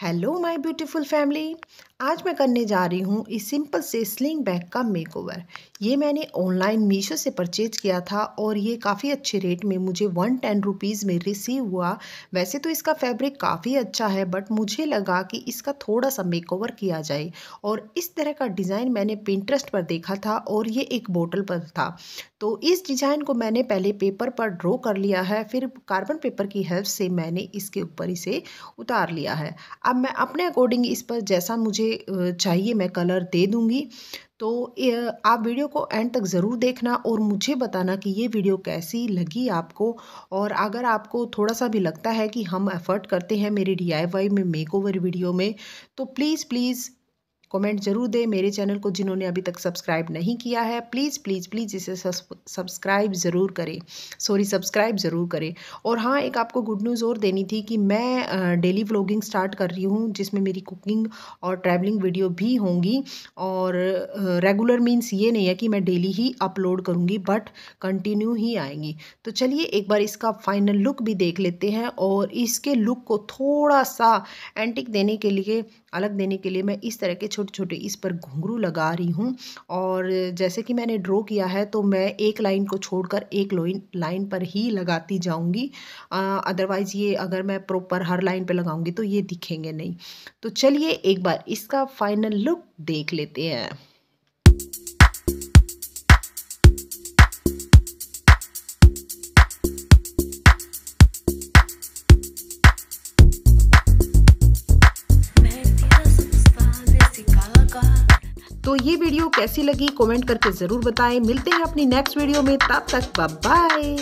hello my beautiful family आज मैं करने जा रही हूँ इस सिंपल से स्लिंग बैग का मेकओवर ये मैंने ऑनलाइन मीशो से परचेज किया था और ये काफ़ी अच्छे रेट में मुझे वन टेन रुपीज़ में रिसीव हुआ वैसे तो इसका फैब्रिक काफ़ी अच्छा है बट मुझे लगा कि इसका थोड़ा सा मेकओवर किया जाए और इस तरह का डिज़ाइन मैंने पिंट्रस्ट पर देखा था और ये एक बोटल पर था तो इस डिज़ाइन को मैंने पहले पेपर पर ड्रॉ कर लिया है फिर कार्बन पेपर की हेल्प से मैंने इसके ऊपर इसे उतार लिया है अब मैं अपने अकॉर्डिंग इस पर जैसा मुझे चाहिए मैं कलर दे दूँगी तो आप वीडियो को एंड तक ज़रूर देखना और मुझे बताना कि ये वीडियो कैसी लगी आपको और अगर आपको थोड़ा सा भी लगता है कि हम एफ़र्ट करते हैं मेरी डी में मेकओवर वीडियो में तो प्लीज़ प्लीज़ कमेंट जरूर दें मेरे चैनल को जिन्होंने अभी तक सब्सक्राइब नहीं किया है प्लीज़ प्लीज़ प्लीज़ इसे सब्सक्राइब ज़रूर करें सॉरी सब्सक्राइब ज़रूर करें और हाँ एक आपको गुड न्यूज़ और देनी थी कि मैं डेली व्लॉगिंग स्टार्ट कर रही हूँ जिसमें मेरी कुकिंग और ट्रैवलिंग वीडियो भी होंगी और रेगुलर मीन्स ये नहीं है कि मैं डेली ही अपलोड करूँगी बट कंटिन्यू ही आएंगी तो चलिए एक बार इसका फाइनल लुक भी देख लेते हैं और इसके लुक को थोड़ा सा एंटिक देने के लिए अलग देने के लिए मैं इस तरह के छोटे छोटे छोटे इस पर घुंघरू लगा रही हूँ और जैसे कि मैंने ड्रॉ किया है तो मैं एक लाइन को छोड़कर एक लाइन लाइन पर ही लगाती जाऊँगी अदरवाइज़ ये अगर मैं प्रॉपर हर लाइन पर लगाऊँगी तो ये दिखेंगे नहीं तो चलिए एक बार इसका फाइनल लुक देख लेते हैं तो ये वीडियो कैसी लगी कमेंट करके ज़रूर बताएं मिलते हैं अपनी नेक्स्ट वीडियो में तब तक बाय